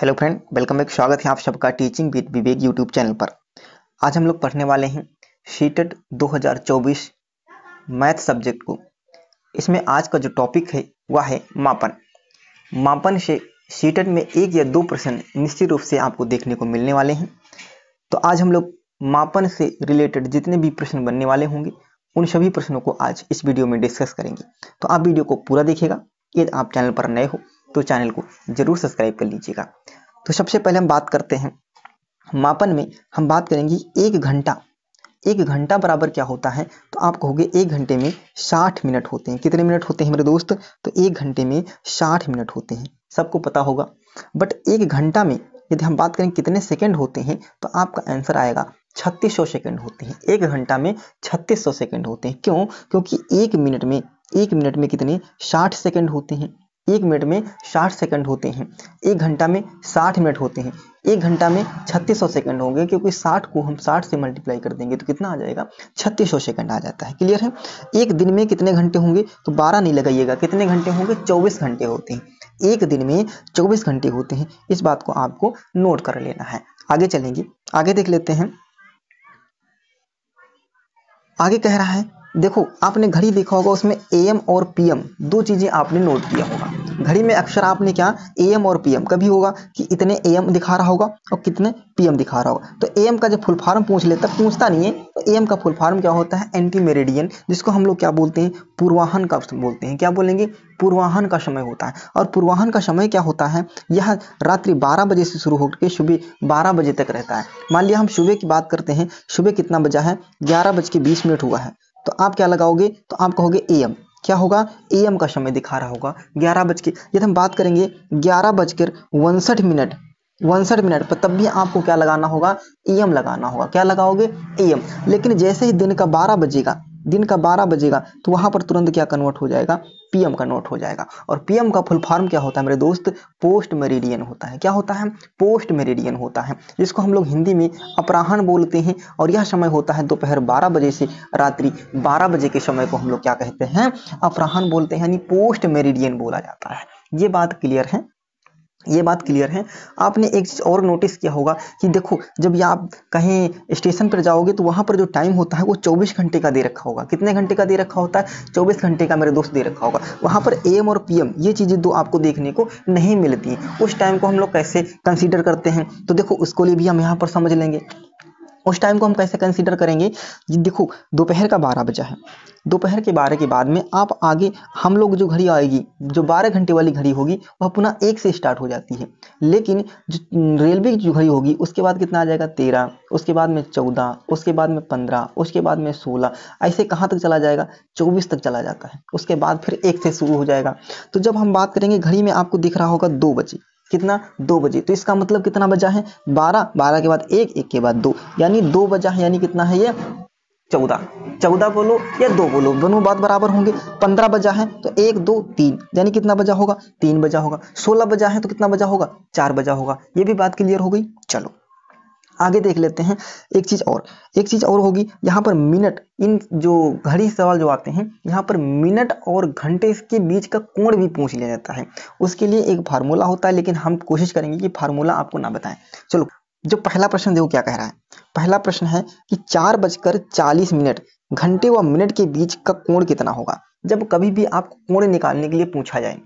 hello friend welcome back स्वागत है आप सबका teaching with Vivek YouTube channel पर आज हम लोग पढ़ने वाले हैं सीटेड 2024 मैथ सब्जेक्ट को इसमें आज का जो टॉपिक है वह है मापन मापन से सीटेड में एक या दो प्रश्न निश्चित रूप से आपको देखने को मिलने वाले हैं तो आज हम लोग मापन से रिलेटेड जितने भी प्रश्न बनने वाले होंगे उन सभी प्रश्नों को आज इस वीडियो में डिस्कस करेंगे तो आप वीडियो को पूरा देखेगा यदि आप चैनल पर नए हो तो चैनल को जरूर सब्सक्राइब कर लीजिएगा तो सबसे पहले हम बात करते हैं मापन में हम बात करेंगे एक घंटा एक घंटा बराबर क्या होता है तो आप कहोगे एक घंटे में साठ मिनट होते हैं कितने मिनट होते हैं मेरे दोस्त तो एक घंटे में साठ मिनट होते हैं सबको पता होगा बट एक घंटा में यदि हम बात करें कितने सेकेंड होते हैं तो आपका आंसर आएगा छत्तीस सौ सेकेंड होते हैं एक घंटा में छत्तीस सौ सेकेंड होते हैं क्यों क्योंकि एक मिनट में एक मिनट में कितने साठ सेकेंड होते हैं एक मिनट में साठ सेकंड होते हैं एक घंटा में साठ मिनट होते हैं एक घंटा में 3600 सेकंड होंगे क्योंकि साठ को हम साठ से मल्टीप्लाई कर देंगे तो कितना आ जाएगा छत्तीस सेकंड आ जाता है क्लियर है एक दिन में कितने घंटे होंगे तो बारह नहीं लगाइएगा कितने घंटे होंगे चौबीस घंटे होते हैं एक दिन में चौबीस घंटे होते हैं इस बात को आपको नोट कर लेना है आगे चलेंगे आगे देख लेते हैं आगे कह रहा है देखो आपने घड़ी देखा होगा उसमें ए एम और पीएम दो चीज़ें आपने नोट किया होगा घड़ी में अक्सर आपने क्या ए एम और पीएम कभी होगा कि इतने ए एम दिखा रहा होगा और कितने पीएम दिखा रहा होगा तो एम का जब फुल फार्म पूछ लेता पूछता नहीं है तो एम का फुल फार्म क्या होता है एंटी मेरेडियन जिसको हम लोग क्या बोलते हैं पूर्वाहन का बोलते हैं क्या बोलेंगे पूर्वाहन का समय होता है और पूर्वाहन का समय क्या होता है यह रात्रि बारह बजे से शुरू होकर सुबह बारह बजे तक रहता है मान लिया हम सुबह की बात करते हैं सुबह कितना बजा है ग्यारह बज के बीस मिनट हुआ है तो आप क्या लगाओगे तो आप कहोगे ए एम क्या होगा ए एम का समय दिखा रहा होगा ग्यारह बज के यदि हम बात करेंगे ग्यारह बजकर उनसठ मिनट उनसठ मिनट पर तब भी आपको क्या लगाना होगा ई एम लगाना होगा क्या लगाओगे ई एम लेकिन जैसे ही दिन का बारह बजेगा दिन का बारह बजेगा तो वहाँ पर तुरंत क्या कन्वर्ट हो जाएगा पीएम कन्वर्ट हो जाएगा और पीएम का फुल फॉर्म क्या होता है मेरे दोस्त पोस्ट मेरिडियन होता है क्या होता है पोस्ट मेरिडियन होता है जिसको हम लोग हिंदी में अपराहन बोलते हैं और यह समय होता है दोपहर बारह बजे से रात्रि बारह बजे के समय को हम लोग क्या कहते हैं अपराहन बोलते हैं यानी पोस्ट मेरिडियन बोला जाता है ये बात क्लियर है ये बात क्लियर है आपने एक चीज़ और नोटिस किया होगा कि देखो जब ये आप कहीं स्टेशन पर जाओगे तो वहाँ पर जो टाइम होता है वो 24 घंटे का दे रखा होगा कितने घंटे का दे रखा होता है 24 घंटे का मेरे दोस्त दे रखा होगा वहाँ पर एम और पीएम ये चीज़ें दो तो आपको देखने को नहीं मिलती उस टाइम को हम लोग कैसे कंसिडर करते हैं तो देखो उसको लिए भी हम यहाँ पर समझ लेंगे उस टाइम को हम कैसे कंसिडर करेंगे देखो दोपहर का बारह बजा है दोपहर के बारह के बाद में आप आगे हम लोग जो घड़ी आएगी जो बारह घंटे वाली घड़ी होगी वह पुनः एक से स्टार्ट हो जाती है लेकिन जो रेलवे की जो घड़ी होगी उसके बाद कितना आ जाएगा तेरह उसके बाद में चौदह उसके बाद में पंद्रह उसके बाद में सोलह ऐसे कहाँ तक चला जाएगा चौबीस तक चला जाता है उसके बाद फिर एक से शुरू हो जाएगा तो जब हम बात करेंगे घड़ी में आपको दिख रहा होगा दो बजे कितना दो बजे तो इसका मतलब कितना बजा है बारह बारह के बाद एक एक के बाद दो यानी दो बजा है यानी कितना है ये चौदह चौदह बोलो या दो बोलो दोनों बात बराबर होंगे पंद्रह बजा है तो एक दो तीन यानी कितना बजा होगा तीन बजा होगा सोलह बजा है तो कितना बजा होगा चार बजा होगा ये भी बात क्लियर हो गई चलो आगे देख लेते हैं एक चीज़ और एक चीज़ और होगी यहाँ पर मिनट इन जो घड़ी सवाल जो आते हैं यहाँ पर मिनट और घंटे के बीच का कोण भी पूछ लिया जाता है उसके लिए एक फार्मूला होता है लेकिन हम कोशिश करेंगे कि फार्मूला आपको ना बताएं चलो जो पहला प्रश्न देखो क्या कह रहा है पहला प्रश्न है कि चार बजकर चालीस मिनट घंटे व मिनट के बीच का कोण कितना होगा जब कभी भी आपको कोण निकालने के लिए पूछा जाए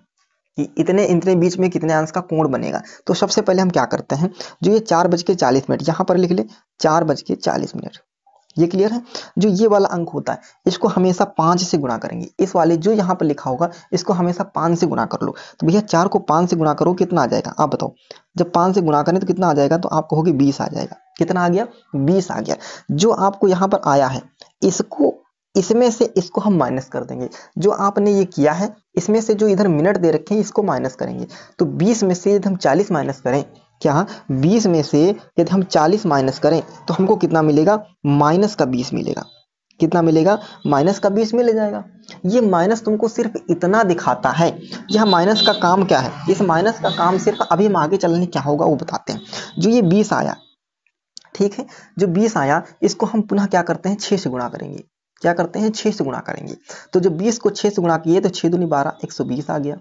कि इतने इतने बीच में कितने अंश का कोण बनेगा तो सबसे पहले हम क्या करते हैं जो ये चार बज के चालीस मिनट यहाँ पर लिख ले चार बज के चालीस मिनट ये क्लियर है जो ये वाला अंक होता है इसको हमेशा पाँच से गुणा करेंगे इस वाले जो यहाँ पर लिखा होगा इसको हमेशा पाँच से गुणा कर लो तो भैया चार को पाँच से गुणा करो कितना आ जाएगा आप बताओ जब पाँच से गुणा करें तो कितना आ जाएगा तो आप कहोगे बीस आ जाएगा कितना आ गया बीस आ गया जो आपको यहाँ पर आया है इसको इसमें से इसको हम माइनस कर देंगे जो आपने ये किया है इसमें से जो इधर मिनट दे रखे हैं इसको माइनस करेंगे तो 20 में से यदि हम 40 माइनस करें क्या 20 में से यदि हम 40 माइनस करें तो हमको कितना मिलेगा माइनस का 20 मिलेगा कितना मिलेगा माइनस का 20 मिल जाएगा ये माइनस तुमको सिर्फ इतना दिखाता है यह माइनस का काम क्या है इस माइनस का काम सिर्फ अभी हम आगे चलने क्या होगा वो बताते हैं जो ये बीस आया ठीक है जो 20 आया इसको हम पुनः क्या करते हैं 6 से गुणा करेंगे क्या करते हैं छः से गुणा करेंगे तो जब बीस को छः से गुणा किए तो छः दूनी बारह एक सौ बीस आ गया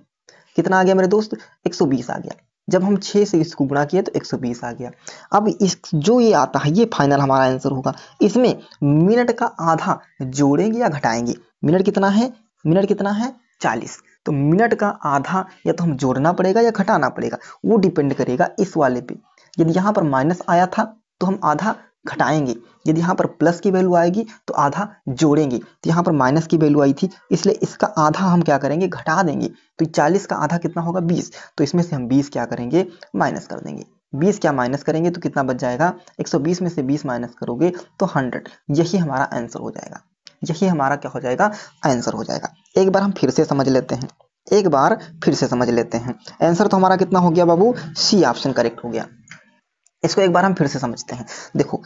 कितना आ गया मेरे दोस्त एक सौ बीस आ गया जब हम छः से इसको गुणा किए तो एक सौ बीस आ गया अब इस जो ये आता है ये फाइनल हमारा आंसर होगा इसमें मिनट का आधा जोड़ेंगे या घटाएंगे मिनट कितना है मिनट कितना है चालीस तो मिनट का आधा या तो हम जोड़ना पड़ेगा या घटाना पड़ेगा वो डिपेंड करेगा इस वाले पे यदि यहाँ पर माइनस आया था तो हम आधा घटाएंगे यदि यहाँ पर प्लस की वैल्यू आएगी तो आधा जोड़ेंगे तो यहाँ पर माइनस की वैल्यू आई थी इसलिए इसका आधा हम क्या करेंगे घटा देंगे तो 40 का आधा कितना होगा 20 तो इसमें से हम 20 क्या करेंगे माइनस कर देंगे 20 क्या माइनस करेंगे तो कितना बच जाएगा 120 में से 20 माइनस करोगे तो 100 यही हमारा आंसर हो जाएगा यही हमारा क्या हो जाएगा आंसर हो जाएगा एक बार हम फिर से समझ लेते हैं एक बार फिर से समझ लेते हैं आंसर तो हमारा कितना हो गया बाबू सी ऑप्शन करेक्ट हो गया इसको एक बार हम फिर से समझते हैं देखो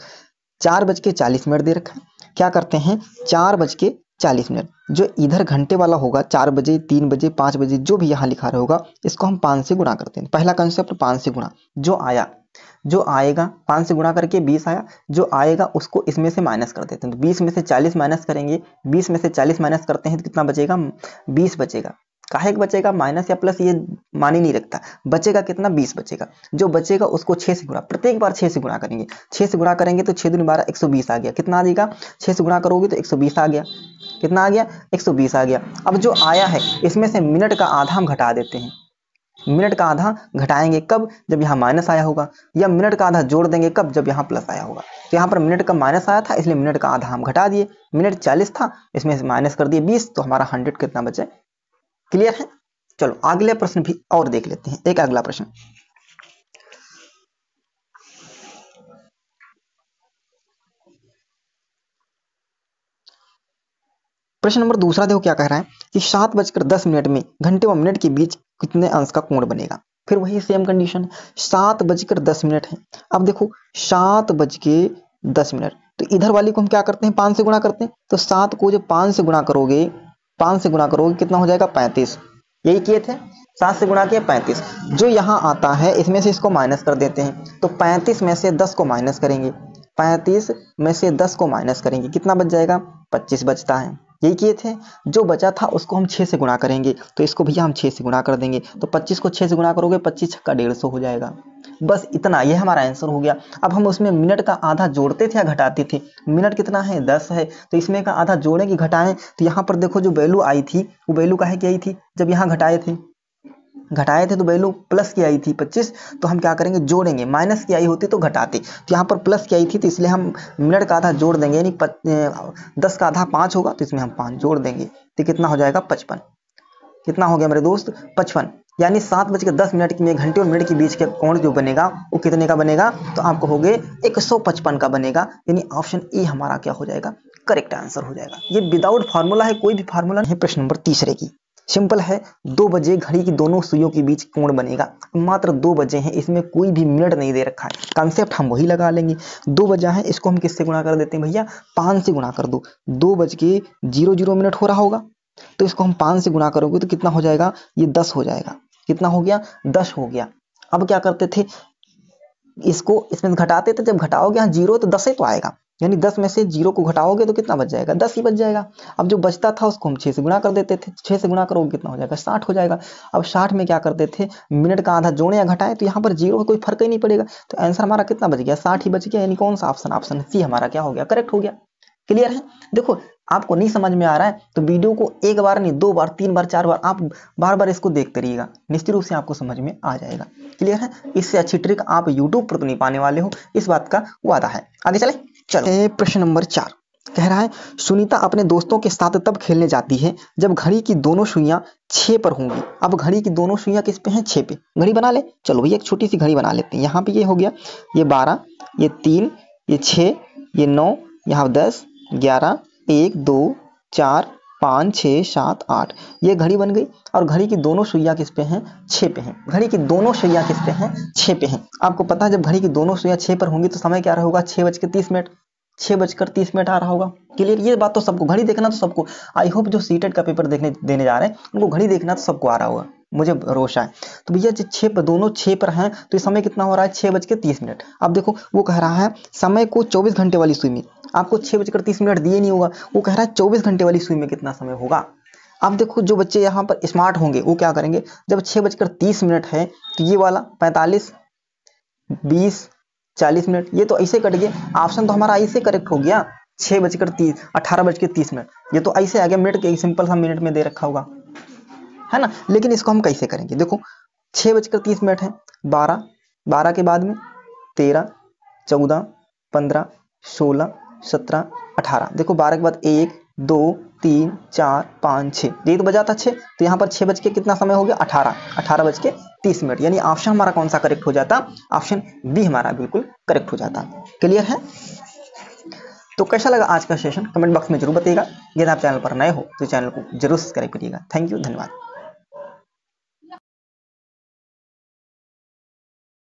चार बज के चालीस मिनट दे रखा है क्या करते हैं चार बज के चालीस मिनट जो इधर घंटे वाला होगा चार बजे तीन बजे पाँच बजे जो भी यहाँ लिखा रहे होगा इसको हम पाँच से गुणा करते हैं पहला कंसेप्ट पाँच से गुणा जो आया जो आएगा पाँच से गुणा करके बीस आया जो आएगा उसको इसमें से माइनस कर देते हैं तो बीस में से चालीस माइनस करेंगे बीस में से चालीस माइनस करते हैं तो कितना बचेगा बीस बचेगा काहे बचेगा माइनस या प्लस ये मान ही नहीं रखता बचेगा कितना बीस बचेगा जो बचेगा उसको छः से गुणा प्रत्येक बार छः से गुणा करेंगे छः से गुणा करेंगे तो छः दिन बारह एक सौ बीस आ गया कितना आ जाएगा छः से गुणा करोगे तो एक सौ बीस आ गया कितना आ गया एक सौ बीस आ गया अब जो आया है इसमें से मिनट का आधा हम घटा देते हैं मिनट का आधा घटाएंगे कब जब यहाँ माइनस आया होगा या मिनट का आधा जोड़ देंगे कब जब यहाँ प्लस आया होगा तो यहाँ पर मिनट का माइनस आया था इसलिए मिनट का आधा हम घटा दिए मिनट 40 था इसमें माइनस कर दिए 20 तो हमारा 100 कितना बचे क्लियर है चलो अगले प्रश्न भी और देख लेते हैं एक अगला प्रश्न प्रश्न नंबर दूसरा देखो क्या कह रहा है कि सात बजकर दस मिनट में घंटे व मिनट के बीच कितने अंश का कोण बनेगा फिर वही सेम कंडीशन सात बजकर दस मिनट है अब देखो सात बज के दस मिनट तो इधर वाली को हम क्या करते हैं पांच से गुणा करते हैं तो सात को जब पांच से गुणा करोगे पांच से गुणा करोगे कितना हो जाएगा पैंतीस यही किए थे सात से गुणा किया पैंतीस जो यहाँ आता है इसमें से इसको माइनस कर देते हैं तो पैंतीस में से दस को माइनस करेंगे पैंतीस में से दस को माइनस करेंगे कितना बच जाएगा पच्चीस बचता है यही किए थे जो बचा था उसको हम छः से गुणा करेंगे तो इसको भैया हम छः से गुणा कर देंगे तो पच्चीस को छः से गुणा करोगे पच्चीस छक्का डेढ़ सौ हो जाएगा बस इतना ये हमारा आंसर हो गया अब हम उसमें मिनट का आधा जोड़ते थे या घटाते थे मिनट कितना है दस है तो इसमें का आधा जोड़े कि घटाएं तो यहाँ पर देखो जो वैल्यू आई थी वो वैल्यू काहे की आई थी जब यहाँ घटाए थे घटाए थे तो वैल्यू प्लस की आई थी 25 तो हम क्या करेंगे जोड़ेंगे माइनस की आई होती तो घटाते तो यहाँ पर प्लस की आई थी तो इसलिए हम मिनट का आधा जोड़ देंगे यानी 10 का आधा पाँच होगा तो इसमें हम पाँच जोड़ देंगे तो कितना हो जाएगा 55 कितना हो गया मेरे दोस्त 55 यानी सात बज के दस मिनट में घंटे और मिनट के बीच के कोण जो बनेगा वो कितने का बनेगा तो आपको हो गए एक सौ पचपन का बनेगा यानी ऑप्शन ए हमारा क्या हो जाएगा करेक्ट आंसर हो जाएगा ये विदाउट फार्मूला है कोई भी फार्मूला नहीं प्रश्न नंबर तीसरे की सिंपल है दो बजे घड़ी की दोनों सुइयों के बीच कोण बनेगा मात्र दो बजे हैं इसमें कोई भी मिनट नहीं दे रखा है कॉन्सेप्ट हम वही लगा लेंगे दो बजा है इसको हम किससे गुणा कर देते हैं भैया पाँच से गुणा कर दो दो बज के जीरो जीरो मिनट हो रहा होगा तो इसको हम पाँच से गुणा करोगे तो कितना हो जाएगा ये दस हो जाएगा कितना हो गया दस हो गया अब क्या करते थे इसको इसमें घटाते थे जब घटाओगे यहाँ जीरो तो दस ही तो आएगा यानी दस में से जीरो को घटाओगे तो कितना बच जाएगा दस ही बच जाएगा अब जो बचता था उसको हम छः से गुणा कर देते थे छः से गुणा करोगे कितना हो जाएगा साठ हो जाएगा अब साठ में क्या करते थे मिनट का आधा जोड़े या घटाए तो यहाँ पर जीरो का कोई फर्क ही नहीं पड़ेगा तो आंसर हमारा कितना बच गया साठ ही बच गया यानी कौन सा ऑप्शन ऑप्शन सी हमारा क्या हो गया करेक्ट हो गया क्लियर है देखो आपको नहीं समझ में आ रहा है तो वीडियो को एक बार नहीं दो बार तीन बार चार बार आप बार बार इसको देखते रहिएगा निश्चित रूप से आपको समझ में आ जाएगा क्लियर है इससे अच्छी ट्रिक आप यूट्यूब पर तो नहीं पाने वाले हो इस बात का वादा है आगे चले चलो प्रश्न नंबर चार कह रहा है सुनीता अपने दोस्तों के साथ तब खेलने जाती है जब घड़ी की दोनों सुइयां छे पर होंगी अब घड़ी की दोनों सुइयां किस पे हैं छे पे घड़ी बना ले चलो भैया एक छोटी सी घड़ी बना लेते हैं यहाँ पे ये हो गया ये बारह ये तीन ये छः ये नौ यहाँ दस ग्यारह एक दो चार पाँच छः सात आठ ये घड़ी बन गई और घड़ी की दोनों सुइया किस पे हैं छः पे हैं घड़ी की दोनों सुइया किस पे हैं छः पे हैं आपको पता है जब घड़ी की दोनों सुइया छः पर होंगी तो समय क्या रहेगा होगा छः बज के तीस मिनट छः बजकर तीस मिनट आ रहा होगा क्लियर ये बात तो सबको घड़ी देखना तो सबको आई होप जो सीटेड का पेपर देखने देने जा रहे हैं उनको घड़ी देखना तो सबको आ रहा होगा मुझे भरोसा है तो भैया जो छः पर दोनों छः पर हैं तो ये समय कितना हो रहा है छः बज के तीस मिनट अब देखो वो कह रहा है समय को चौबीस घंटे वाली सुई में आपको छः बजकर तीस मिनट दिए नहीं होगा वो कह रहा है चौबीस घंटे वाली सुई में कितना समय होगा आप देखो जो बच्चे यहाँ पर स्मार्ट होंगे वो क्या करेंगे जब छः बजकर तीस मिनट है तो ये वाला पैंतालीस बीस चालीस मिनट ये तो ऐसे कट गए ऑप्शन तो हमारा ऐसे करेक्ट हो गया छः बजकर तीस अठारह बज के तीस मिनट ये तो ऐसे आ गया मिनट के सिंपल सा मिनट में दे रखा होगा है ना लेकिन इसको हम कैसे करेंगे देखो छः बजकर तीस मिनट है बारह बारह के बाद में तेरह चौदह पंद्रह सोलह सत्रह अठारह देखो बारह के बाद एक दो तीन चार पाँच छः ये तो बजा था छः तो यहाँ पर छः बज के कितना समय हो गया अठारह अठारह बज के तीस मिनट यानी ऑप्शन हमारा कौन सा करेक्ट हो जाता ऑप्शन बी हमारा बिल्कुल करेक्ट हो जाता क्लियर है तो कैसा लगा आज का सेशन कमेंट बॉक्स में जरूर बताइएगा यदि आप चैनल पर नए हो तो चैनल को जरूर सब्सक्राइब करिएगा थैंक यू धन्यवाद